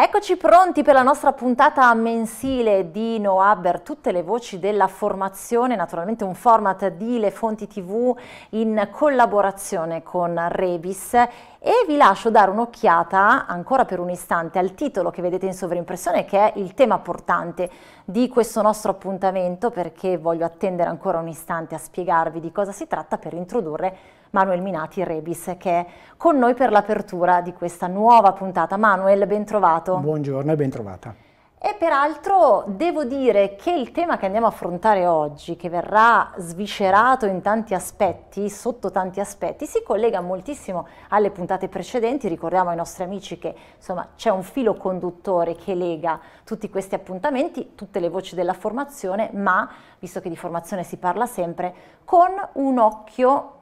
Eccoci pronti per la nostra puntata mensile di No Haber, tutte le voci della formazione, naturalmente un format di Le Fonti TV in collaborazione con Rebis e vi lascio dare un'occhiata ancora per un istante al titolo che vedete in sovrimpressione che è il tema portante di questo nostro appuntamento perché voglio attendere ancora un istante a spiegarvi di cosa si tratta per introdurre Manuel Minati Rebis che è con noi per l'apertura di questa nuova puntata. Manuel, ben trovato. Buongiorno e ben trovata. E peraltro devo dire che il tema che andiamo a affrontare oggi, che verrà sviscerato in tanti aspetti, sotto tanti aspetti, si collega moltissimo alle puntate precedenti. Ricordiamo ai nostri amici che insomma, c'è un filo conduttore che lega tutti questi appuntamenti, tutte le voci della formazione, ma visto che di formazione si parla sempre, con un occhio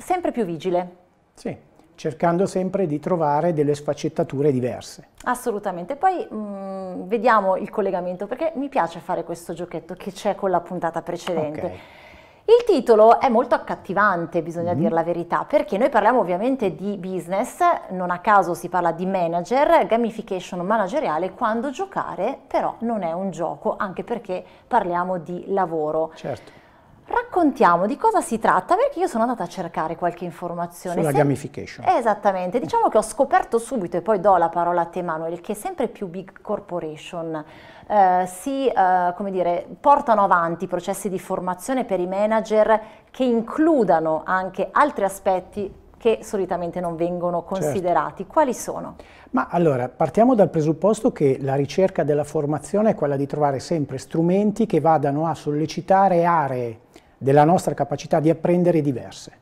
sempre più vigile. Sì, cercando sempre di trovare delle sfaccettature diverse. Assolutamente, poi mh, mm, vediamo il collegamento perché mi piace fare questo giochetto che c'è con la puntata precedente. Okay. Il titolo è molto accattivante, bisogna mm. dire la verità, perché noi parliamo ovviamente di business, non a caso si parla di manager, gamification manageriale, quando giocare però non è un gioco, anche perché parliamo di lavoro. Certo. Raccontiamo di cosa si tratta perché io sono andata a cercare qualche informazione. Sulla Se... gamification. Esattamente, diciamo che ho scoperto subito e poi do la parola a te Manuel che sempre più big corporation eh, si eh, come dire, portano avanti processi di formazione per i manager che includano anche altri aspetti che solitamente non vengono certo. considerati. Certo. Quali sono? Ma allora, partiamo dal presupposto che la ricerca della formazione è quella di trovare sempre strumenti che vadano a sollecitare aree della nostra capacità di apprendere diverse.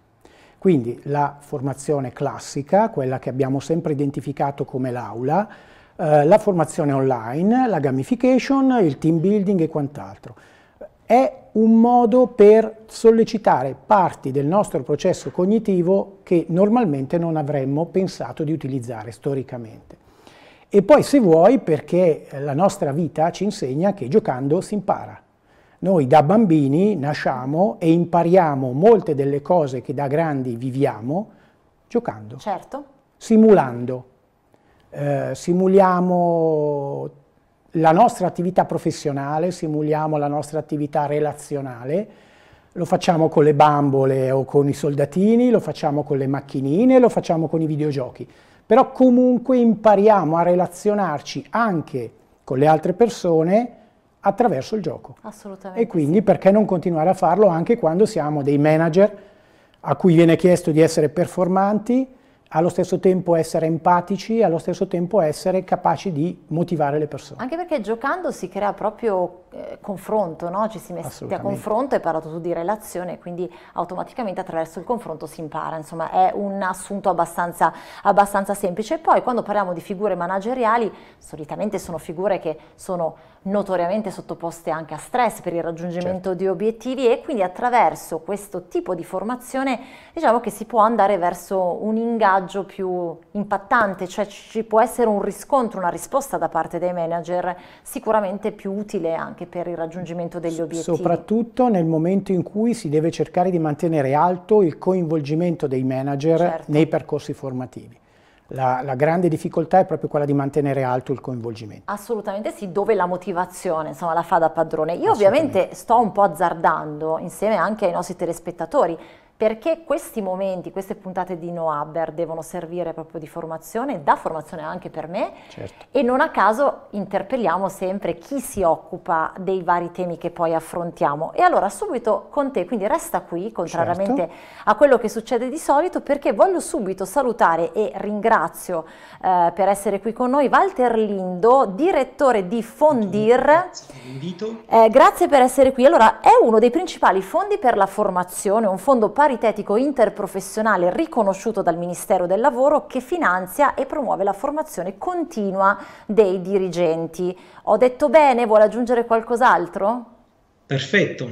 Quindi la formazione classica, quella che abbiamo sempre identificato come l'aula, eh, la formazione online, la gamification, il team building e quant'altro. È un modo per sollecitare parti del nostro processo cognitivo che normalmente non avremmo pensato di utilizzare storicamente. E poi se vuoi perché la nostra vita ci insegna che giocando si impara. Noi da bambini nasciamo e impariamo molte delle cose che da grandi viviamo giocando, certo. simulando. Eh, simuliamo la nostra attività professionale, simuliamo la nostra attività relazionale, lo facciamo con le bambole o con i soldatini, lo facciamo con le macchinine, lo facciamo con i videogiochi, però comunque impariamo a relazionarci anche con le altre persone attraverso il gioco. Assolutamente. E quindi sì. perché non continuare a farlo anche quando siamo dei manager a cui viene chiesto di essere performanti, allo stesso tempo essere empatici e allo stesso tempo essere capaci di motivare le persone. Anche perché giocando si crea proprio eh, confronto, no? ci si mette a confronto, hai parlato tu di relazione, quindi automaticamente attraverso il confronto si impara, insomma è un assunto abbastanza, abbastanza semplice. E poi quando parliamo di figure manageriali, solitamente sono figure che sono notoriamente sottoposte anche a stress per il raggiungimento certo. di obiettivi e quindi attraverso questo tipo di formazione diciamo che si può andare verso un ingaggio messaggio più impattante, cioè ci può essere un riscontro, una risposta da parte dei manager sicuramente più utile anche per il raggiungimento degli obiettivi. Soprattutto nel momento in cui si deve cercare di mantenere alto il coinvolgimento dei manager certo. nei percorsi formativi. La, la, grande difficoltà è proprio quella di mantenere alto il coinvolgimento. Assolutamente sì, dove la motivazione insomma, la fa da padrone. Io ovviamente sto un po' azzardando insieme anche ai nostri telespettatori perché questi momenti, queste puntate di No Haber devono servire proprio di formazione, da formazione anche per me certo. e non a caso interpelliamo sempre chi si occupa dei vari temi che poi affrontiamo. E allora subito con te, quindi resta qui, contrariamente certo. a quello che succede di solito, perché voglio subito salutare e ringrazio eh, per essere qui con noi Walter Lindo, direttore di Fondir. Grazie, eh, grazie per essere qui. Allora, è uno dei principali fondi per la formazione, un fondo paritario paritetico interprofessionale riconosciuto dal Ministero del Lavoro che finanzia e promuove la formazione continua dei dirigenti. Ho detto bene, vuole aggiungere qualcos'altro? Perfetto,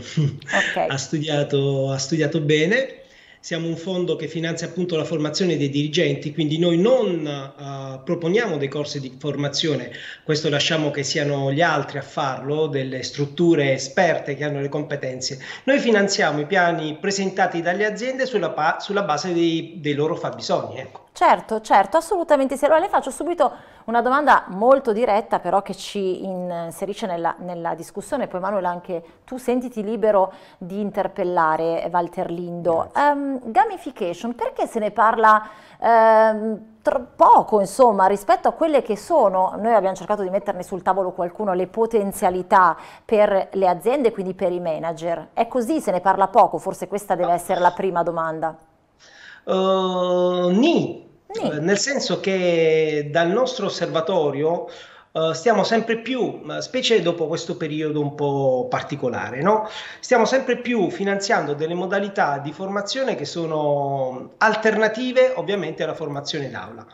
okay. ha, studiato, ha studiato bene siamo un fondo che finanzia appunto la formazione dei dirigenti, quindi noi non uh, proponiamo dei corsi di formazione, questo lasciamo che siano gli altri a farlo, delle strutture esperte che hanno le competenze. Noi finanziamo i piani presentati dalle aziende sulla, pa- sulla base dei, dei, loro fabbisogni. Ecco. Certo, certo, assolutamente sì. Allora le faccio subito una domanda molto diretta però che ci inserisce nella, nella discussione, poi Manuela anche tu sentiti libero di interpellare Walter Lindo. Um, gamification, perché se ne parla um, poco insomma rispetto a quelle che sono, noi abbiamo cercato di metterne sul tavolo qualcuno, le potenzialità per le aziende, quindi per i manager. È così, se ne parla poco, forse questa deve essere la prima domanda. Uh, ni. Eh, nel senso che dal nostro osservatorio eh, stiamo sempre più, specie dopo questo periodo un po' particolare, no? stiamo sempre più finanziando delle modalità di formazione che sono alternative ovviamente alla formazione d'aula.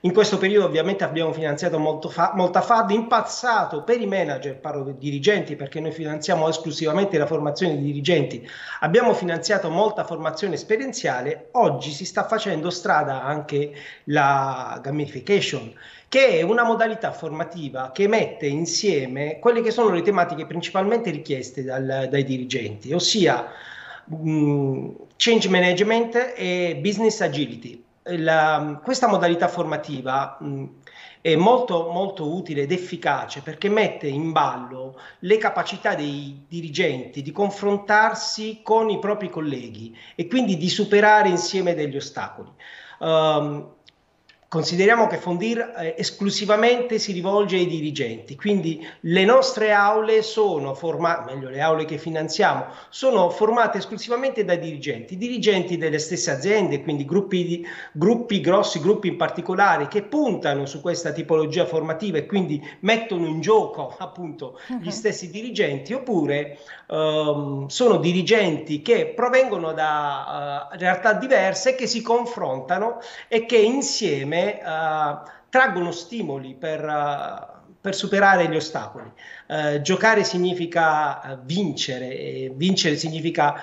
In questo periodo ovviamente abbiamo finanziato molto fa- molta FAD, in passato per i manager, parlo di dirigenti perché noi finanziamo esclusivamente la formazione di dirigenti, abbiamo finanziato molta formazione esperienziale, oggi si sta facendo strada anche la gamification, che è una modalità formativa che mette insieme quelle che sono le tematiche principalmente richieste dal, dai dirigenti, ossia mh, mm, change management e business agility la, questa modalità formativa mh, è molto, molto utile ed efficace perché mette in ballo le capacità dei dirigenti di confrontarsi con i propri colleghi e quindi di superare insieme degli ostacoli. Um, Consideriamo che Fondir eh, esclusivamente si rivolge ai dirigenti, quindi le nostre aule sono formate, meglio le aule che finanziamo, sono formate esclusivamente da dirigenti, dirigenti delle stesse aziende, quindi gruppi, di, gruppi grossi, gruppi in particolare che puntano su questa tipologia formativa e quindi mettono in gioco appunto uh-huh. gli mhm. stessi dirigenti, oppure ehm, sono dirigenti che provengono da eh, realtà diverse che si confrontano e che insieme che eh, traggono stimoli per eh, per superare gli ostacoli. Eh, giocare significa eh, vincere, e vincere significa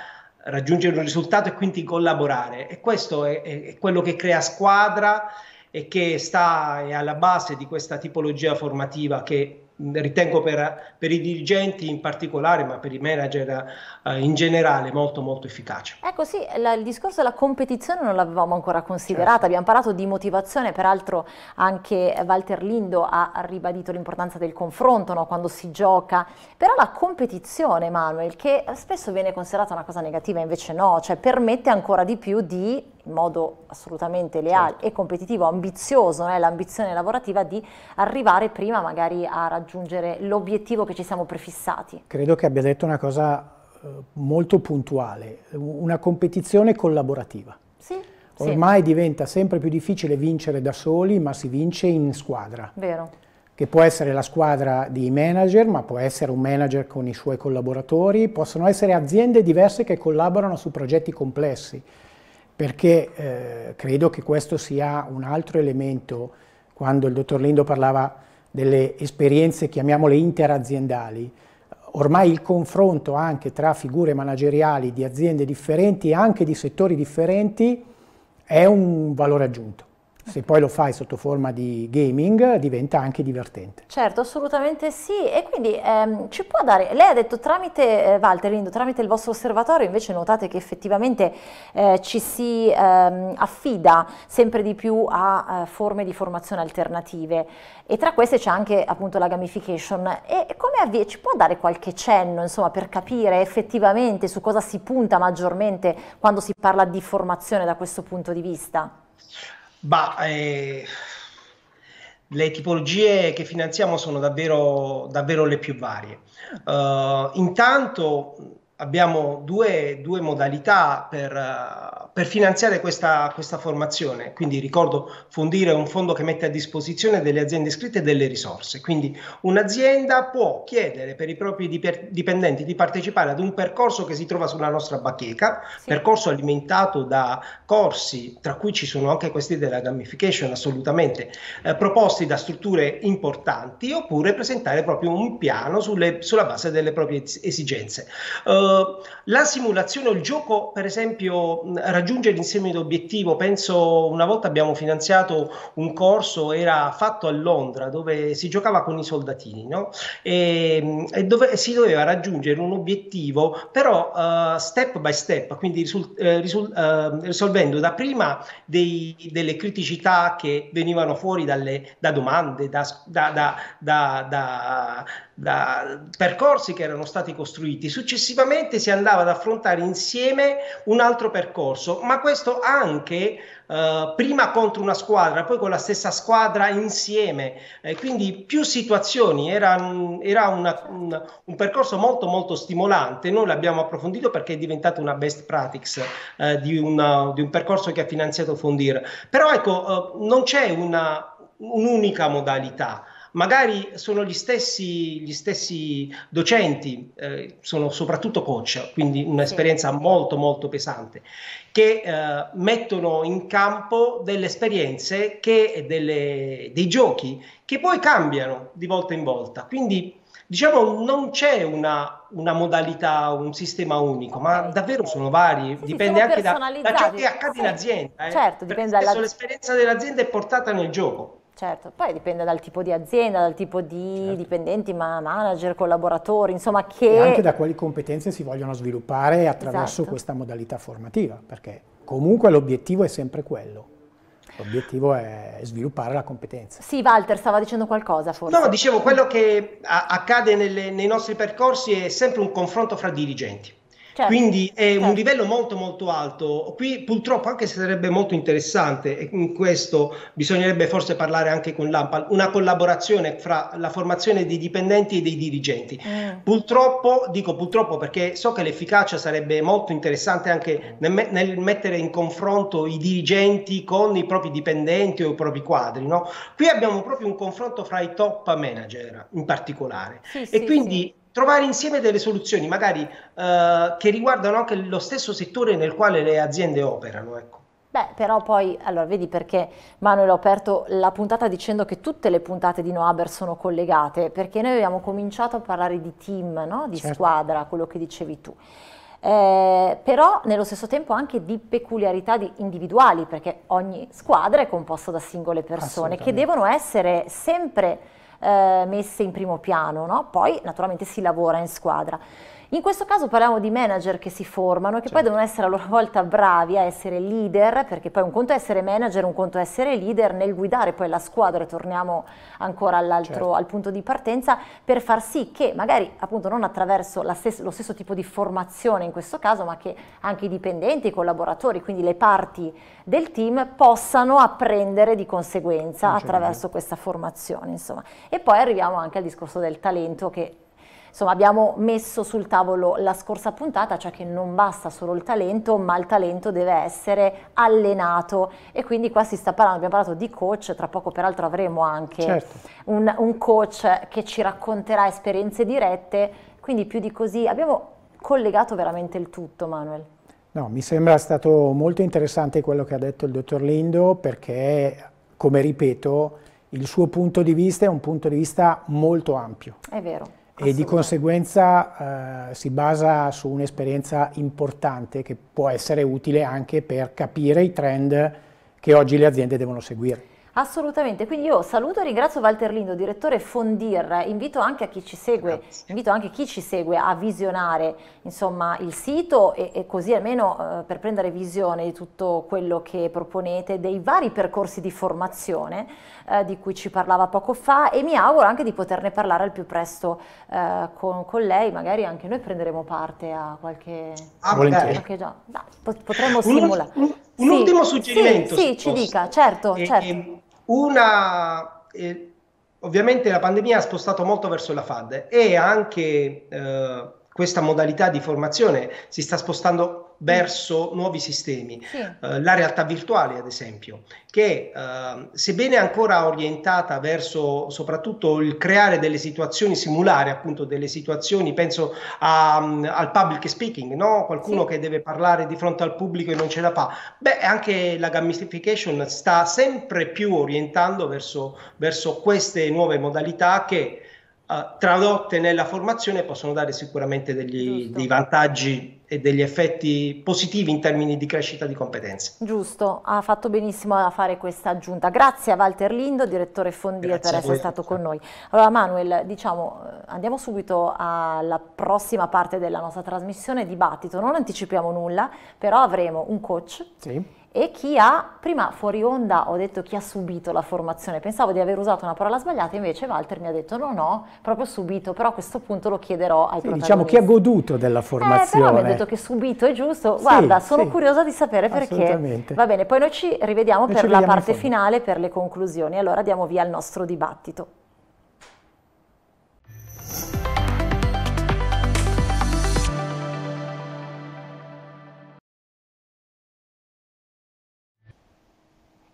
raggiungere un risultato e quindi collaborare. E questo è, è quello che crea squadra e che sta alla base di questa tipologia formativa che ritengo per, per, i dirigenti in particolare, ma per i manager eh, in generale, molto molto efficace. Ecco sì, la, il discorso della competizione non l'avevamo ancora considerata, certo. abbiamo parlato di motivazione, peraltro anche Walter Lindo ha ribadito l'importanza del confronto no? quando si gioca, però la competizione, Manuel, che spesso viene considerata una cosa negativa, invece no, cioè permette ancora di più di in modo assolutamente leale certo. e competitivo, ambizioso, eh, l'ambizione lavorativa di arrivare prima magari a raggiungere l'obiettivo che ci siamo prefissati. Credo che abbia detto una cosa eh, molto puntuale, una competizione collaborativa. Sì, Ormai sì. diventa sempre più difficile vincere da soli, ma si vince in squadra. Vero. Che può essere la squadra di manager, ma può essere un manager con i suoi collaboratori, possono essere aziende diverse che collaborano su progetti complessi perché eh, credo che questo sia un altro elemento, quando il dottor Lindo parlava delle esperienze, chiamiamole interaziendali, ormai il confronto anche tra figure manageriali di aziende differenti, e anche di settori differenti, è un valore aggiunto se poi lo fai sotto forma di gaming diventa anche divertente. Certo, assolutamente sì. E quindi ehm, ci può dare, lei ha detto tramite, eh, Walter, Lindo, tramite il vostro osservatorio invece notate che effettivamente eh, ci si ehm, affida sempre di più a eh, forme di formazione alternative e tra queste c'è anche appunto la gamification. E, come avvie, ci può dare qualche cenno insomma per capire effettivamente su cosa si punta maggiormente quando si parla di formazione da questo punto di vista? Bah, eh, le tipologie che finanziamo sono davvero, davvero le più varie. Uh, intanto abbiamo due, due modalità per, per finanziare questa, questa, formazione. Quindi ricordo, Fondire è un fondo che mette a disposizione delle aziende iscritte delle risorse. Quindi un'azienda può chiedere per i propri dipendenti di partecipare ad un percorso che si trova sulla nostra bacheca, sì. percorso alimentato da corsi, tra cui ci sono anche questi della gamification assolutamente, eh, proposti da strutture importanti, oppure presentare proprio un piano sulle, sulla base delle proprie esigenze. Uh, eh, la simulazione o il gioco, per esempio, mh, raggiungere insieme d'obiettivo. Penso una volta abbiamo finanziato un corso, era fatto a Londra, dove si giocava con i soldatini, no? e, e, dove si doveva raggiungere un obiettivo, però uh, step by step, quindi risul, eh, risul, eh, risolvendo da prima dei, delle criticità che venivano fuori dalle, da domande, da, da, da, da da percorsi che erano stati costruiti. Successivamente si andava ad affrontare insieme un altro percorso, ma questo anche eh, prima contro una squadra, poi con la stessa squadra insieme, eh, quindi più situazioni, era, era una, un, un, percorso molto molto stimolante, noi l'abbiamo approfondito perché è diventato una best practice eh, di, una, di, un percorso che ha finanziato Fondir, però ecco eh, non c'è una, un'unica modalità, magari sono gli stessi, gli stessi docenti, eh, sono soprattutto coach, quindi un'esperienza molto molto pesante, che eh, mettono in campo delle esperienze, che, dei giochi che poi cambiano di volta in volta. Quindi diciamo non c'è una, una, modalità, un sistema unico, ma davvero sono vari, sì, dipende anche da, da, ciò che accade sì, in azienda. Eh. Certo, dipende dall'azienda. L'esperienza dell'azienda è portata nel gioco. Certo, poi dipende dal tipo di azienda, dal tipo di certo. dipendenti, ma manager, collaboratori, insomma che... E anche da quali competenze si vogliono sviluppare attraverso esatto. questa modalità formativa, perché comunque l'obiettivo è sempre quello. L'obiettivo è sviluppare la competenza. Sì, Walter stava dicendo qualcosa forse. No, dicevo, quello che accade nelle, nei nostri percorsi è sempre un confronto fra dirigenti. Certo, Quindi è certo. un livello molto molto alto. Qui purtroppo anche se sarebbe molto interessante e in questo bisognerebbe forse parlare anche con l'AMPAL, una collaborazione fra la formazione dei dipendenti e dei dirigenti. Mm. Purtroppo, dico purtroppo perché so che l'efficacia sarebbe molto interessante anche nel, nel, mettere in confronto i dirigenti con i propri dipendenti o i propri quadri. No? Qui abbiamo proprio un confronto fra i top manager in particolare. Sì, e sì, quindi sì trovare insieme delle soluzioni, magari eh, che riguardano anche lo stesso settore nel quale le aziende operano. Ecco. Beh, però poi, allora, vedi perché Manuel ha aperto la puntata dicendo che tutte le puntate di Noaber sono collegate, perché noi abbiamo cominciato a parlare di team, no? di certo. squadra, quello che dicevi tu. Eh, però nello stesso tempo anche di peculiarità di individuali, perché ogni squadra è composta da singole persone che devono essere sempre eh, messe in primo piano, no? poi naturalmente si lavora in squadra. In questo caso parliamo di manager che si formano e che certo. poi devono essere a loro volta bravi a essere leader, perché poi un conto è essere manager, un conto è essere leader nel guidare poi la squadra, torniamo ancora certo. al punto di partenza, per far sì che magari appunto non attraverso stes lo stesso tipo di formazione in questo caso, ma che anche i dipendenti, i collaboratori, quindi le parti del team possano apprendere di conseguenza attraverso questa formazione. Insomma. E poi arriviamo anche al discorso del talento che insomma abbiamo messo sul tavolo la scorsa puntata, cioè che non basta solo il talento, ma il talento deve essere allenato e quindi qua si sta parlando, abbiamo parlato di coach, tra poco peraltro avremo anche certo. un, un coach che ci racconterà esperienze dirette, quindi più di così abbiamo collegato veramente il tutto Manuel. No, mi sembra stato molto interessante quello che ha detto il dottor Lindo perché, come ripeto, il suo punto di vista è un punto di vista molto ampio. È vero e di conseguenza eh, si basa su un'esperienza importante che può essere utile anche per capire i trend che oggi le aziende devono seguire. Assolutamente, quindi io saluto e ringrazio Walter Lindo, direttore Fondir, invito anche, segue, invito anche chi ci segue, a visionare insomma, il sito e, e così almeno eh, per prendere visione di tutto quello che proponete, dei vari percorsi di formazione eh, di cui ci parlava poco fa e mi auguro anche di poterne parlare al più presto eh, con, con, lei, magari anche noi prenderemo parte a qualche... Ah, volentieri. Qualche, dai, potremmo simulare. Un, un, un sì, ultimo suggerimento. Sì, sì ci posso. dica, certo, e, certo. E, una, eh, ovviamente la pandemia ha spostato molto verso la FAD e anche eh, questa modalità di formazione si sta spostando verso nuovi sistemi. Sì. Uh, la realtà virtuale, ad esempio, che uh, sebbene ancora orientata verso soprattutto il creare delle situazioni, simulare appunto delle situazioni, penso a, um, al public speaking, no? qualcuno sì. che deve parlare di fronte al pubblico e non ce la fa, beh anche la gamification sta sempre più orientando verso, verso queste nuove modalità che uh, tradotte nella formazione possono dare sicuramente degli, dei vantaggi e degli effetti positivi in termini di crescita di competenze. Giusto, ha fatto benissimo a fare questa aggiunta. Grazie a Walter Lindo, direttore Fondia, per essere stato con noi. Allora Manuel, diciamo, andiamo subito alla prossima parte della nostra trasmissione, dibattito. Non anticipiamo nulla, però avremo un coach. Sì e chi ha, prima fuori onda ho detto chi ha subito la formazione, pensavo di aver usato una parola sbagliata, invece Walter mi ha detto no, no, proprio subito, però a questo punto lo chiederò al sì, Diciamo chi ha goduto della formazione. Eh, però mi ha detto che subito è giusto, sì, guarda, sono sì, curiosa di sapere perché. Assolutamente. Va bene, poi noi ci rivediamo noi per ci la parte finale, per le conclusioni, allora diamo via al nostro dibattito.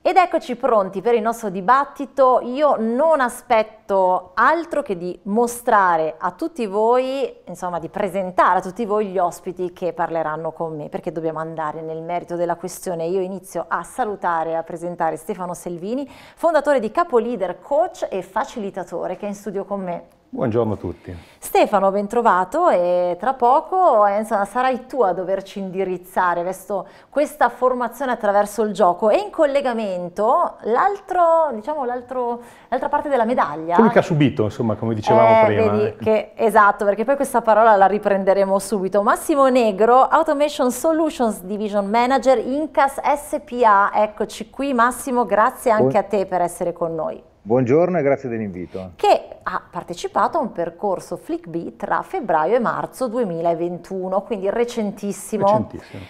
Ed eccoci pronti per il nostro dibattito. Io non aspetto altro che di mostrare a tutti voi, insomma di presentare a tutti voi gli ospiti che parleranno con me, perché dobbiamo andare nel merito della questione. Io inizio a salutare e a presentare Stefano Selvini, fondatore di Capo Leader, coach e facilitatore che è in studio con me. Buongiorno a tutti. Stefano, bentrovato e tra poco eh, insomma, sarai tu a doverci indirizzare verso questa formazione attraverso il gioco e in collegamento diciamo, l'altra diciamo, parte della medaglia. Quello che ha subito, insomma, come dicevamo eh, prima. Vedi, eh. che, esatto, perché poi questa parola la riprenderemo subito. Massimo Negro, Automation Solutions Division Manager, Incas SPA, eccoci qui. Massimo, grazie anche a te per essere con noi. Buongiorno e grazie dell'invito. Che ha partecipato a un percorso FlickB tra febbraio e marzo 2021, quindi recentissimo. Recentissimo.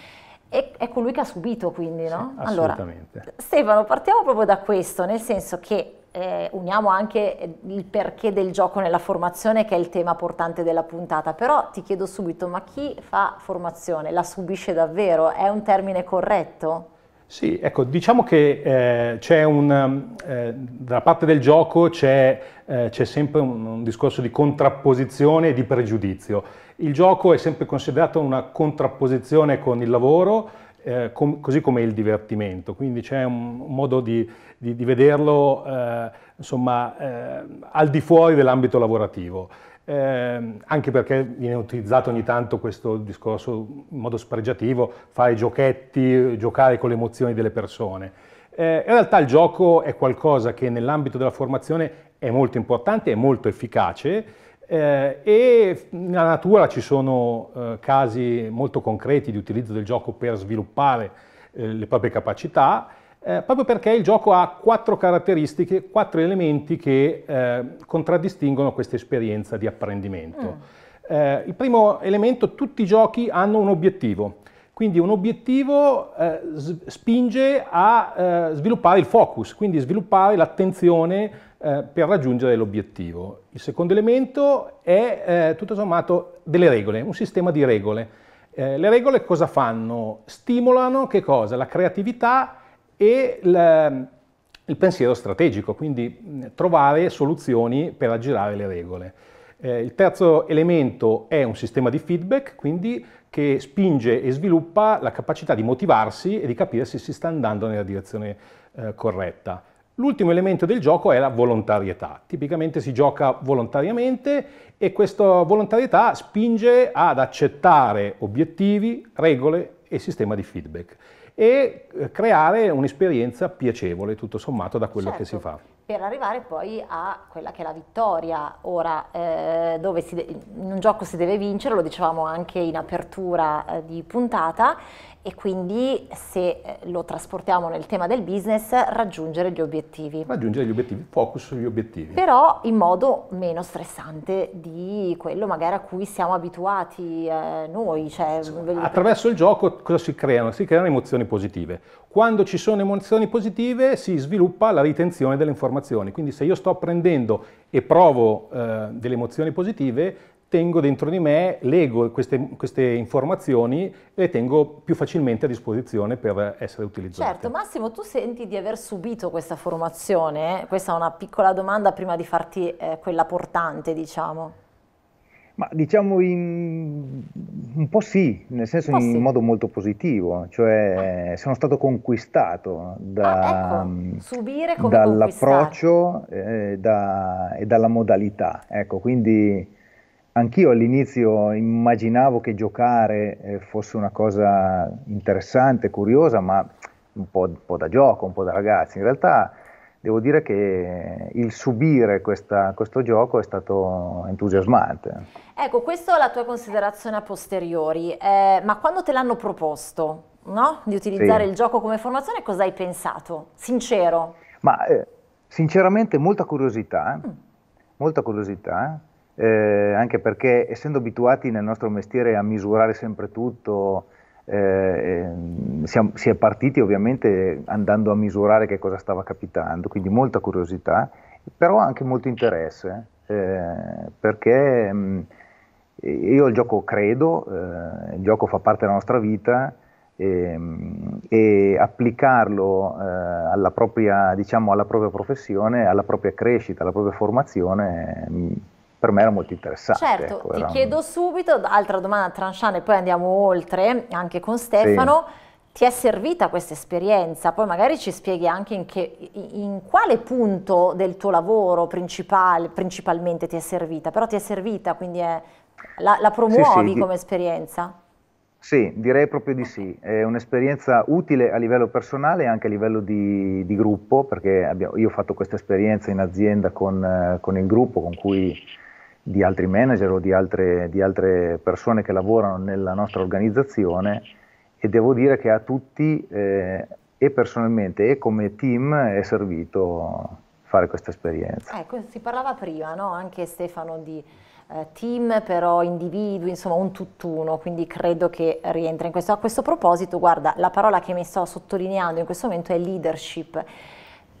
E, è colui che ha subito, quindi, no? Sì, assolutamente. Allora, Stefano, partiamo proprio da questo, nel senso che eh, uniamo anche il perché del gioco nella formazione, che è il tema portante della puntata, però ti chiedo subito, ma chi fa formazione la subisce davvero? È un termine corretto? Sì, ecco, diciamo che eh, c'è un, eh, da parte del gioco c'è, eh, sempre un, un, discorso di contrapposizione e di pregiudizio. Il gioco è sempre considerato una contrapposizione con il lavoro, eh, com così come il divertimento, quindi c'è un, un, modo di, di, di vederlo eh, insomma, eh, al di fuori dell'ambito lavorativo eh, anche perché viene utilizzato ogni tanto questo discorso in modo spregiativo, fare giochetti, giocare con le emozioni delle persone. Eh, in realtà il gioco è qualcosa che nell'ambito della formazione è molto importante, è molto efficace eh, e nella natura ci sono eh, casi molto concreti di utilizzo del gioco per sviluppare eh, le proprie capacità eh, proprio perché il gioco ha quattro caratteristiche, quattro elementi che eh, contraddistinguono questa esperienza di apprendimento. Mm. Eh, il primo elemento, tutti i giochi hanno un obiettivo, quindi un obiettivo eh, spinge a eh, sviluppare il focus, quindi sviluppare l'attenzione eh, per raggiungere l'obiettivo. Il secondo elemento è tutto sommato delle regole, un sistema di regole. le regole cosa fanno? Stimolano che cosa? La creatività e il, ehm, il pensiero strategico, quindi trovare soluzioni per aggirare le regole. Eh, il terzo elemento è un sistema di feedback, quindi che spinge e sviluppa la capacità di motivarsi e di capire se si sta andando nella direzione eh, corretta. L'ultimo elemento del gioco è la volontarietà. Tipicamente si gioca volontariamente e questa volontarietà spinge ad accettare obiettivi, regole e sistema di feedback e eh, creare un'esperienza piacevole tutto sommato da quello certo. che si certo. fa per arrivare poi a quella che è la vittoria. Ora, eh, dove de- in un gioco si deve vincere, lo dicevamo anche in apertura eh, di puntata, e quindi se eh, lo trasportiamo nel tema del business, raggiungere gli obiettivi. Raggiungere gli obiettivi, focus sugli obiettivi. Però in modo meno stressante di quello magari a cui siamo abituati eh, noi. Cioè, Attraverso il gioco cosa si creano? Si creano emozioni positive. Quando ci sono emozioni positive si sviluppa la ritenzione delle informazioni informazioni. Quindi se io sto prendendo e provo eh, delle emozioni positive, tengo dentro di me, leggo queste, queste, informazioni e le tengo più facilmente a disposizione per essere utilizzate. Certo, Massimo, tu senti di aver subito questa formazione? Questa è una piccola domanda prima di farti eh, quella portante, diciamo. Ma diciamo in, un po' sì, nel senso in sì. modo molto positivo, cioè ah. sono stato conquistato da, ah, ecco. dall'approccio e, eh, da, e dalla modalità. Ecco, quindi anch'io all'inizio immaginavo che giocare eh, fosse una cosa interessante, curiosa, ma un po', un po da gioco, un po' da ragazzi. In realtà devo dire che il subire questa, questo gioco è stato entusiasmante. Ecco, questa è la tua considerazione a posteriori, eh, ma quando te l'hanno proposto no? di utilizzare sì. il gioco come formazione, cosa hai pensato? Sincero? Ma eh, sinceramente molta curiosità, eh. mm. molta curiosità, eh. eh, anche perché essendo abituati nel nostro mestiere a misurare sempre tutto, eh, siamo, si è partiti ovviamente andando a misurare che cosa stava capitando, quindi molta curiosità, però anche molto interesse, eh, perché mh, ehm, io il gioco credo, eh, il gioco fa parte della nostra vita e, ehm, e applicarlo eh, alla propria, diciamo, alla propria professione, alla propria crescita, alla propria formazione. Mh, mm, per me era molto interessante. Certo, ecco, ti chiedo un... subito, altra domanda Tranciane, e poi andiamo oltre, anche con Stefano. Sì. Ti è servita questa esperienza? Poi magari ci spieghi anche in, che, in quale punto del tuo lavoro principal, principalmente ti è servita, però ti è servita, quindi è, la, la, promuovi sì, sì, come esperienza? Sì, direi proprio di sì. È un'esperienza utile a livello personale e anche a livello di, di gruppo, perché abbiamo, io ho fatto questa esperienza in azienda con, con il gruppo con cui di altri manager o di altre, di altre, persone che lavorano nella nostra organizzazione e devo dire che a tutti eh, e personalmente e come team è servito fare questa esperienza. Ecco, si parlava prima no? anche Stefano di eh, team, però individui, insomma un tutt'uno, quindi credo che rientra in questo. A questo proposito, guarda, la parola che mi sto sottolineando in questo momento è leadership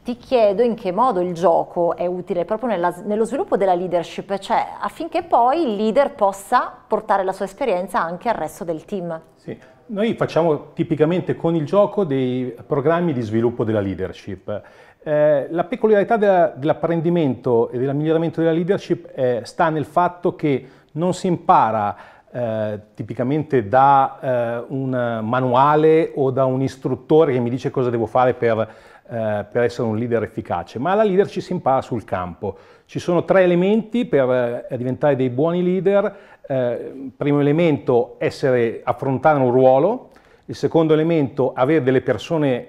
ti chiedo in che modo il gioco è utile proprio nella, nello sviluppo della leadership, cioè affinché poi il leader possa portare la sua esperienza anche al resto del team. Sì. Noi facciamo tipicamente con il gioco dei programmi di sviluppo della leadership. Eh, la peculiarità della, dell'apprendimento e del miglioramento della leadership eh, sta nel fatto che non si impara eh, tipicamente da eh, un manuale o da un istruttore che mi dice cosa devo fare per eh, per essere un leader efficace, ma la leadership si impara sul campo. Ci sono tre elementi per eh, diventare dei buoni leader. Eh, primo elemento, essere, affrontare un ruolo. Il secondo elemento, avere delle persone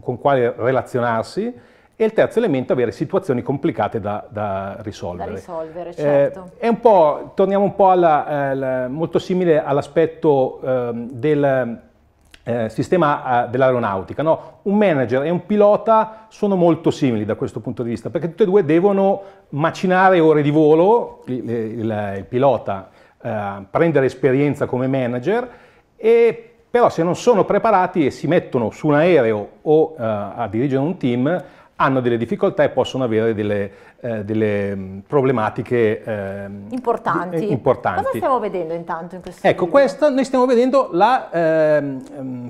con quali relazionarsi. E il terzo elemento, avere situazioni complicate da, da risolvere. Da risolvere, certo. Eh, un po', torniamo un po' alla, alla, molto simile all'aspetto eh, del eh, sistema eh, dell'aeronautica. No? Un manager e un pilota sono molto simili da questo punto di vista, perché tutti e due devono macinare ore di volo, il, il, il pilota eh, prendere esperienza come manager, e, però se non sono preparati e si mettono su un aereo o eh, a dirigere un team, hanno delle difficoltà e possono avere delle, eh, delle mm, problematiche ehm, eh, importanti. importanti. Cosa stiamo vedendo intanto in questo Ecco, video? questa noi stiamo vedendo la eh,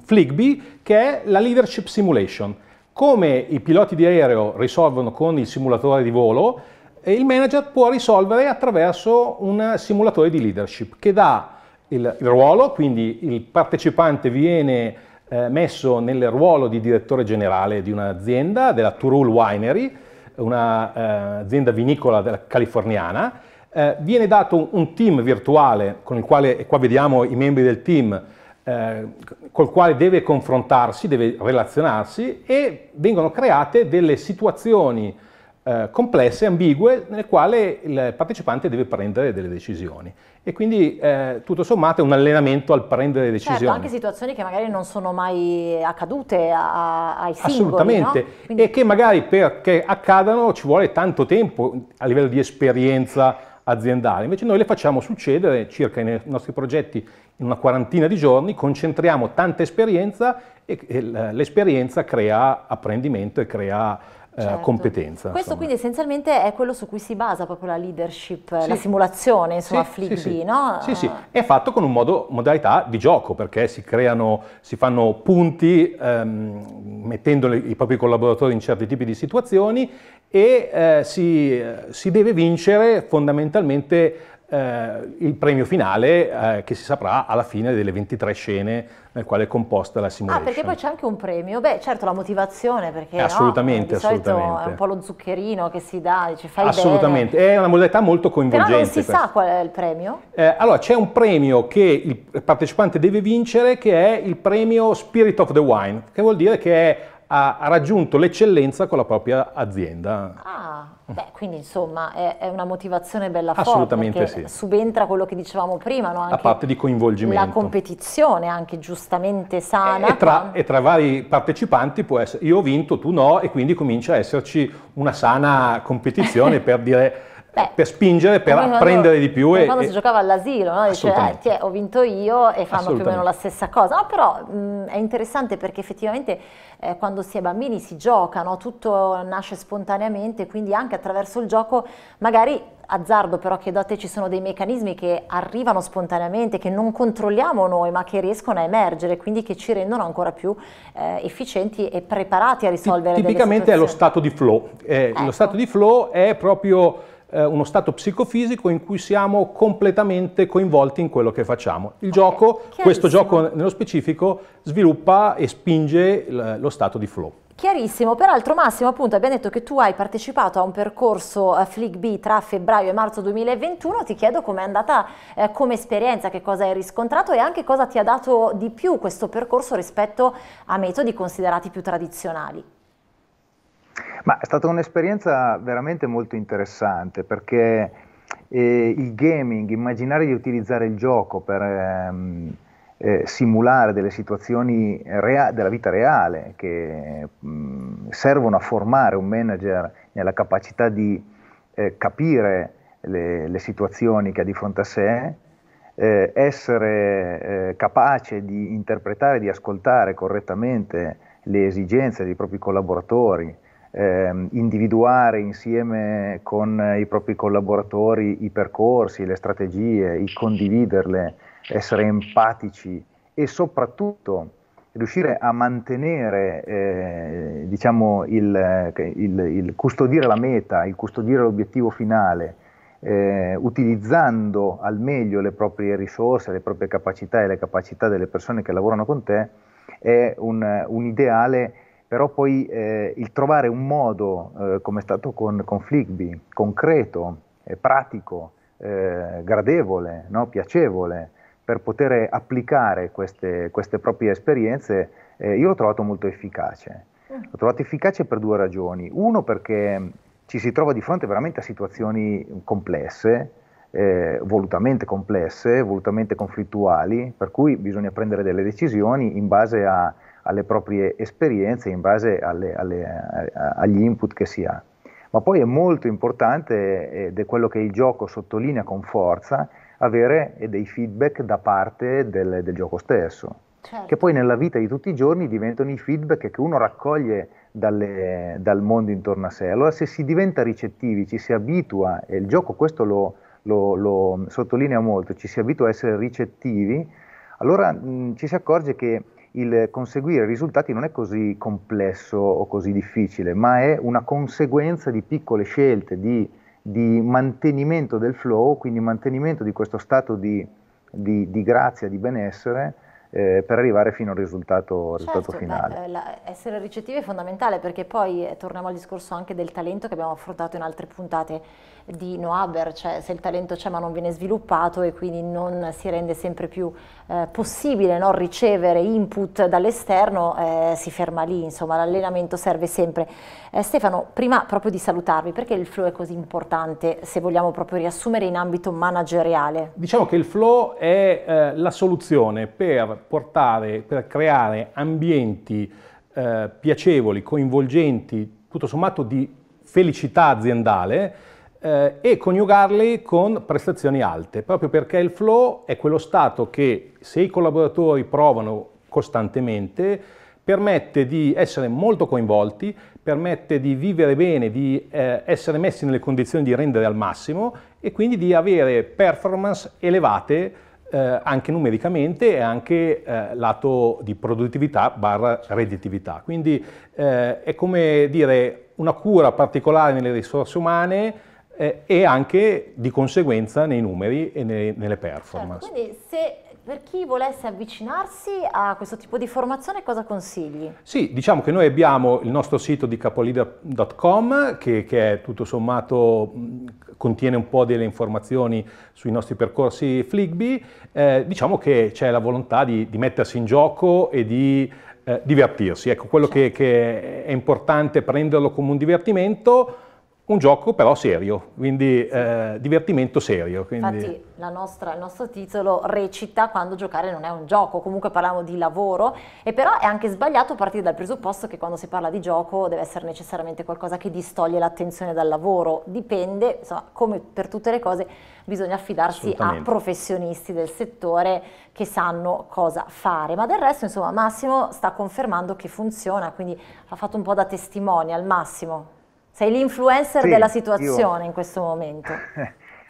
Fligby, che è la Leadership Simulation. Come i piloti di aereo risolvono con il simulatore di volo, eh, il manager può risolvere attraverso un simulatore di leadership che dà il, il ruolo, quindi il partecipante viene eh, messo nel ruolo di direttore generale di un'azienda, della Turul Winery, un'azienda eh, vinicola californiana. Eh, viene dato un team virtuale con il quale, e qua vediamo i membri del team, col quale deve confrontarsi, deve relazionarsi e vengono create delle situazioni eh, complesse, ambigue, nelle quali il partecipante deve prendere delle decisioni. E quindi eh, tutto sommato è un allenamento al prendere certo, decisioni. Certo, anche situazioni che magari non sono mai accadute a, ai singoli. Assolutamente, no? quindi... e che magari perché accadano ci vuole tanto tempo a livello di esperienza aziendale. Invece noi le facciamo succedere circa nei nostri progetti in una quarantina di giorni, concentriamo tanta esperienza e l'esperienza crea apprendimento e crea eh, certo. competenza. Questo insomma. quindi essenzialmente è quello su cui si basa proprio la leadership, sì. la simulazione, insomma, sì, Flipby, sì, sì. no? Sì, sì, è fatto con un modo, modalità di gioco, perché si creano, si fanno punti ehm, mettendo i propri collaboratori in certi tipi di situazioni e eh, si, eh, si deve vincere fondamentalmente eh, il premio finale eh, che si saprà alla fine delle 23 scene nel quale è composta la simulazione. Ah, perché poi c'è anche un premio? Beh, certo, la motivazione, perché eh, assolutamente, no, di assolutamente. è un po' lo zuccherino che si dà, dice fai Assolutamente, bene. è una modalità molto coinvolgente. Però non si questa. sa qual è il premio? Eh, allora, c'è un premio che il partecipante deve vincere che è il premio Spirit of the Wine, che vuol dire che è ha, raggiunto l'eccellenza con la propria azienda. Ah, beh, quindi insomma è, è una motivazione bella forte, Assolutamente sì. subentra quello che dicevamo prima, no? la parte di coinvolgimento. La competizione anche giustamente sana. e, tra, e, tra, vari partecipanti può essere io ho vinto, tu no, e quindi comincia a esserci una sana competizione per dire Beh, per spingere, per prendere di più. E, quando si giocava all'asilo, no? Dice, eh, ti, ho vinto io e fanno più o meno la stessa cosa. No, però mh, è interessante perché effettivamente eh, quando si è bambini si gioca, no? tutto nasce spontaneamente, quindi anche attraverso il gioco magari azzardo però che a te ci sono dei meccanismi che arrivano spontaneamente, che non controlliamo noi ma che riescono a emergere, quindi che ci rendono ancora più eh, efficienti e preparati a risolvere T- Tipicamente è lo stato di flow, eh, ecco. lo stato di flow è proprio eh, uno stato psicofisico in cui siamo completamente coinvolti in quello che facciamo. Il okay. gioco, questo gioco nello specifico, sviluppa e spinge lo stato di flow. Chiarissimo, peraltro Massimo appunto abbiamo detto che tu hai partecipato a un percorso eh, FLIGB tra febbraio e marzo 2021, ti chiedo com'è andata eh, come esperienza, che cosa hai riscontrato e anche cosa ti ha dato di più questo percorso rispetto a metodi considerati più tradizionali. Ma è stata un'esperienza veramente molto interessante perché eh, il gaming, immaginare di utilizzare il gioco per ehm, eh, simulare delle situazioni rea- della vita reale che mh, mm, servono a formare un manager nella capacità di eh, capire le, le, situazioni che ha di fronte a sé, eh, essere eh, capace di interpretare, di ascoltare correttamente le esigenze dei propri collaboratori, eh, individuare insieme con i propri collaboratori i percorsi, le strategie, i condividerle, essere empatici e soprattutto riuscire a mantenere, eh, diciamo, il, il, il, custodire la meta, il custodire l'obiettivo finale, eh, utilizzando al meglio le proprie risorse, le proprie capacità e le capacità delle persone che lavorano con te, è un, un ideale però poi eh, il trovare un modo, eh, come è stato con, con Flickby, concreto, eh, pratico, gradevole, no? piacevole, per poter applicare queste, queste proprie esperienze, eh, io l'ho trovato molto efficace. Mm. L'ho trovato efficace per due ragioni. Uno perché ci si trova di fronte veramente a situazioni complesse, eh, volutamente complesse, volutamente conflittuali, per cui bisogna prendere delle decisioni in base a alle proprie esperienze in base alle, alle, agli input che si ha. Ma poi è molto importante, ed è quello che il gioco sottolinea con forza, avere eh, dei feedback da parte del, del gioco stesso, certo. che poi nella vita di tutti i giorni diventano i feedback che uno raccoglie dalle, dal mondo intorno a sé. Allora se si diventa ricettivi, ci si abitua, e il gioco questo lo, lo, lo sottolinea molto, ci si abitua a essere ricettivi, allora mh, ci si accorge che il conseguire risultati non è così complesso o così difficile, ma è una conseguenza di piccole scelte, di, di mantenimento del flow, quindi mantenimento di questo stato di, di, di grazia, di benessere. Eh, per arrivare fino al risultato, certo, finale. Beh, la, essere ricettivi è fondamentale perché poi eh, torniamo al discorso anche del talento che abbiamo affrontato in altre puntate di no cioè se il talento c'è ma non viene sviluppato e quindi non si rende sempre più eh, possibile no? ricevere input dall'esterno, eh, si ferma lì, insomma l'allenamento serve sempre. Eh, Stefano, prima proprio di salutarvi, perché il flow è così importante se vogliamo proprio riassumere in ambito manageriale? Diciamo che il flow è eh, la soluzione per portare, per creare ambienti eh, piacevoli, coinvolgenti, tutto sommato di felicità aziendale, eh, e coniugarli con prestazioni alte, proprio perché il flow è quello stato che se i collaboratori provano costantemente permette di essere molto coinvolti, permette di vivere bene, di eh, essere messi nelle condizioni di rendere al massimo e quindi di avere performance elevate eh, anche numericamente e anche eh, lato di produttività barra redditività. Quindi eh, è come dire una cura particolare nelle risorse umane eh, e anche di conseguenza nei numeri e nei, nelle performance. Certo, quindi se per chi volesse avvicinarsi a questo tipo di formazione cosa consigli? Sì, diciamo che noi abbiamo il nostro sito di capolider.com che, che è, tutto sommato contiene un po' delle informazioni sui nostri percorsi Fligby, eh, diciamo che c'è la volontà di, di mettersi in gioco e di eh, divertirsi. Ecco, quello certo. che, che è importante prenderlo come un divertimento un gioco però serio, quindi eh, divertimento serio. Quindi... Infatti nostra, il nostro titolo recita quando giocare non è un gioco, comunque parliamo di lavoro e però è anche sbagliato partire dal presupposto che quando si parla di gioco deve essere necessariamente qualcosa che distoglie l'attenzione dal lavoro, dipende, insomma, come per tutte le cose bisogna affidarsi a professionisti del settore che sanno cosa fare, ma del resto insomma Massimo sta confermando che funziona, quindi ha fatto un po' da testimone al Massimo. Sei l'influencer sì, della situazione io... in questo momento.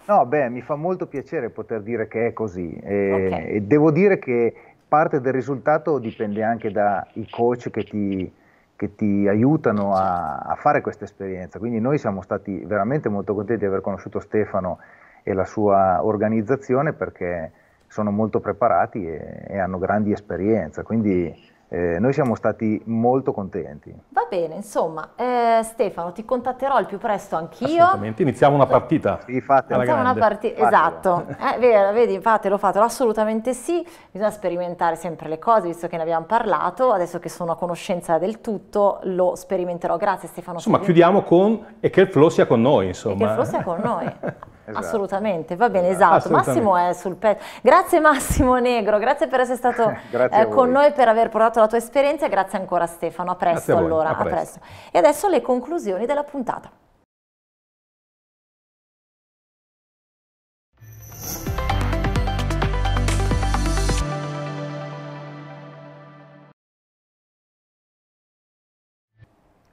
No, beh, mi fa molto piacere poter dire che è così e, okay. e devo dire che parte del risultato dipende anche dai coach che ti, che ti aiutano a, a, fare questa esperienza. Quindi noi siamo stati veramente molto contenti di aver conosciuto Stefano e la sua organizzazione perché sono molto preparati e, e hanno grandi esperienze. Quindi eh, noi siamo stati molto contenti. Va bene, insomma, eh, Stefano, ti contatterò al più presto anch'io. Assolutamente, iniziamo una partita. Sì, fatelo. Iniziamo una partita, esatto. È eh, vero, vedi, fatelo, fatelo, assolutamente sì. Bisogna sperimentare sempre le cose, visto che ne abbiamo parlato. Adesso che sono a conoscenza del tutto, lo sperimenterò. Grazie Stefano. Insomma, chiudiamo con e che il flow sia con noi, insomma. E che il flow sia con noi. Esatto. Assolutamente, va bene, esatto. esatto. Massimo è sul pezzo. Grazie Massimo Negro, grazie per essere stato eh, con noi, per aver portato la tua esperienza grazie ancora Stefano. A presto a allora, a presto. a presto. E adesso le conclusioni della puntata.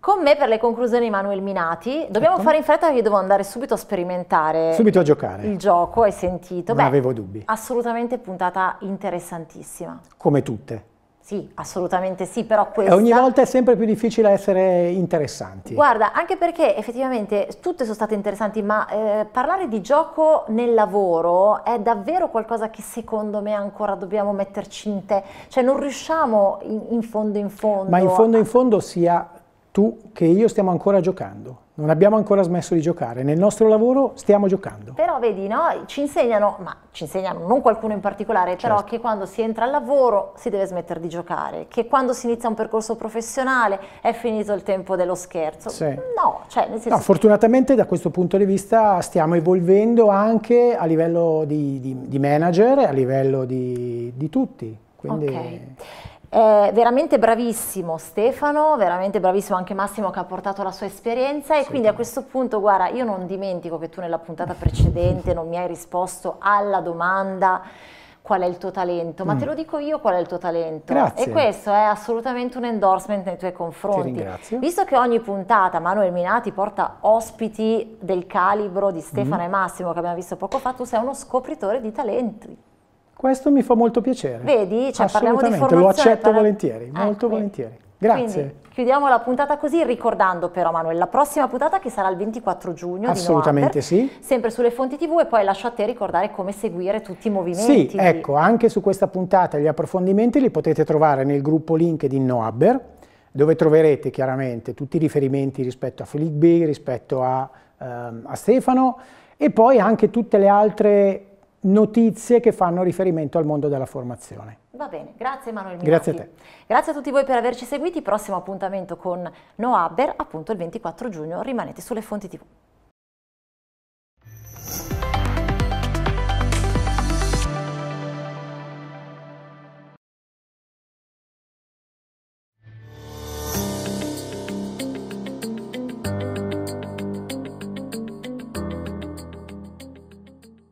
Con me per le conclusioni Manuel Minati. Dobbiamo ecco. fare in fretta perché devo andare subito a sperimentare. Subito a giocare. Il gioco, hai sentito? Non Beh, avevo dubbi. Assolutamente puntata interessantissima. Come tutte. Sì, assolutamente sì, però questa... E ogni volta è sempre più difficile essere interessanti. Guarda, anche perché effettivamente tutte sono state interessanti, ma eh, parlare di gioco nel lavoro è davvero qualcosa che secondo me ancora dobbiamo metterci in te. Cioè non riusciamo in, in fondo in fondo... Ma in fondo a... in fondo sia tu che io stiamo ancora giocando. Non abbiamo ancora smesso di giocare, nel nostro lavoro stiamo giocando. Però vedi, no? ci insegnano, ma ci insegnano non qualcuno in particolare, certo. però che quando si entra al lavoro si deve smettere di giocare, che quando si inizia un percorso professionale è finito il tempo dello scherzo. Sì. No, cioè nel senso... No, fortunatamente da questo punto di vista stiamo evolvendo anche a livello di, di, di manager, a livello di, di tutti. Quindi... Okay. È veramente bravissimo Stefano, veramente bravissimo anche Massimo che ha portato la sua esperienza e sì, quindi a questo punto guarda io non dimentico che tu nella puntata precedente non mi hai risposto alla domanda qual è il tuo talento, ma mm. te lo dico io qual è il tuo talento. Grazie. E questo è assolutamente un endorsement nei tuoi confronti. Visto che ogni puntata Manuel Minati porta ospiti del calibro di Stefano mm. e Massimo che abbiamo visto poco fa, tu sei uno scopritore di talenti. Questo mi fa molto piacere. Vedi, cioè, Assolutamente, lo accetto volentieri, ah, molto volentieri. Grazie. Quindi, chiudiamo la puntata così ricordando però Manuel la prossima puntata che sarà il 24 giugno assolutamente Noaper, sì sempre sulle fonti tv e poi lascio a te ricordare come seguire tutti i movimenti sì ecco anche su questa puntata gli approfondimenti li potete trovare nel gruppo link LinkedIn Noabber dove troverete chiaramente tutti i riferimenti rispetto a Flickby rispetto a, ehm, a Stefano e poi anche tutte le altre notizie che fanno riferimento al mondo della formazione. Va bene, grazie Emanuele Minati. Grazie a te. Grazie a tutti voi per averci seguiti, prossimo appuntamento con Noaber appunto il 24 giugno, rimanete sulle fonti tv.